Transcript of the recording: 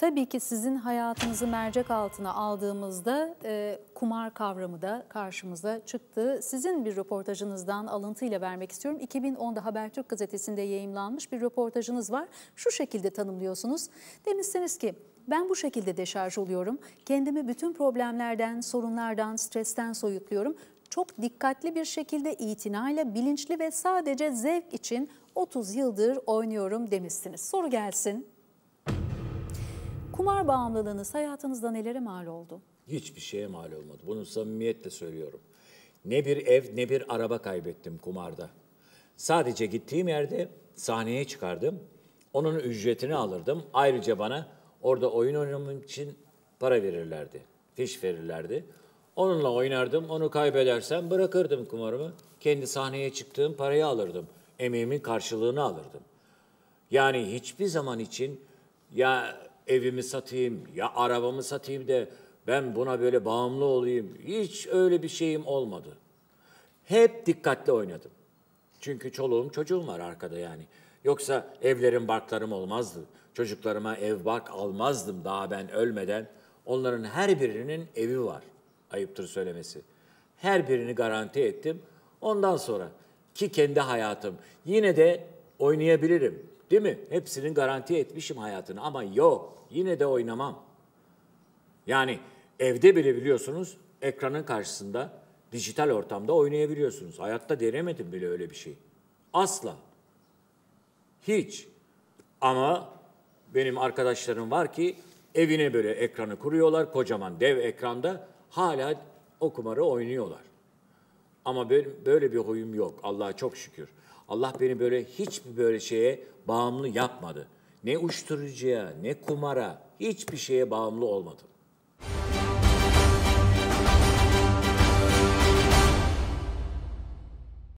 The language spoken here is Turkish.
Tabii ki sizin hayatınızı mercek altına aldığımızda e, kumar kavramı da karşımıza çıktı. Sizin bir röportajınızdan alıntıyla vermek istiyorum. 2010'da Habertürk gazetesinde yayımlanmış bir röportajınız var. Şu şekilde tanımlıyorsunuz. Demişsiniz ki ben bu şekilde deşarj oluyorum. Kendimi bütün problemlerden, sorunlardan, stresten soyutluyorum. Çok dikkatli bir şekilde itinayla, bilinçli ve sadece zevk için 30 yıldır oynuyorum demişsiniz. Soru gelsin. Kumar bağımlılığınız hayatınızda nelere mal oldu? Hiçbir şeye mal olmadı. Bunu samimiyetle söylüyorum. Ne bir ev ne bir araba kaybettim kumarda. Sadece gittiğim yerde sahneye çıkardım. Onun ücretini alırdım. Ayrıca bana orada oyun oynamam için para verirlerdi. Fiş verirlerdi. Onunla oynardım. Onu kaybedersem bırakırdım kumarımı. Kendi sahneye çıktığım parayı alırdım. Emeğimin karşılığını alırdım. Yani hiçbir zaman için ya evimi satayım ya arabamı satayım de ben buna böyle bağımlı olayım. Hiç öyle bir şeyim olmadı. Hep dikkatli oynadım. Çünkü çoluğum çocuğum var arkada yani. Yoksa evlerim barklarım olmazdı. Çocuklarıma ev bark almazdım daha ben ölmeden. Onların her birinin evi var. Ayıptır söylemesi. Her birini garanti ettim. Ondan sonra ki kendi hayatım. Yine de oynayabilirim. Değil mi? Hepsinin garanti etmişim hayatını ama yok. Yine de oynamam. Yani evde bile biliyorsunuz ekranın karşısında dijital ortamda oynayabiliyorsunuz. Hayatta denemedim bile öyle bir şey. Asla. Hiç. Ama benim arkadaşlarım var ki evine böyle ekranı kuruyorlar kocaman dev ekranda hala o kumarı oynuyorlar. Ama böyle, böyle bir huyum yok. Allah'a çok şükür. Allah beni böyle hiçbir böyle şeye bağımlı yapmadı. Ne uyuşturucuya, ne kumara, hiçbir şeye bağımlı olmadım.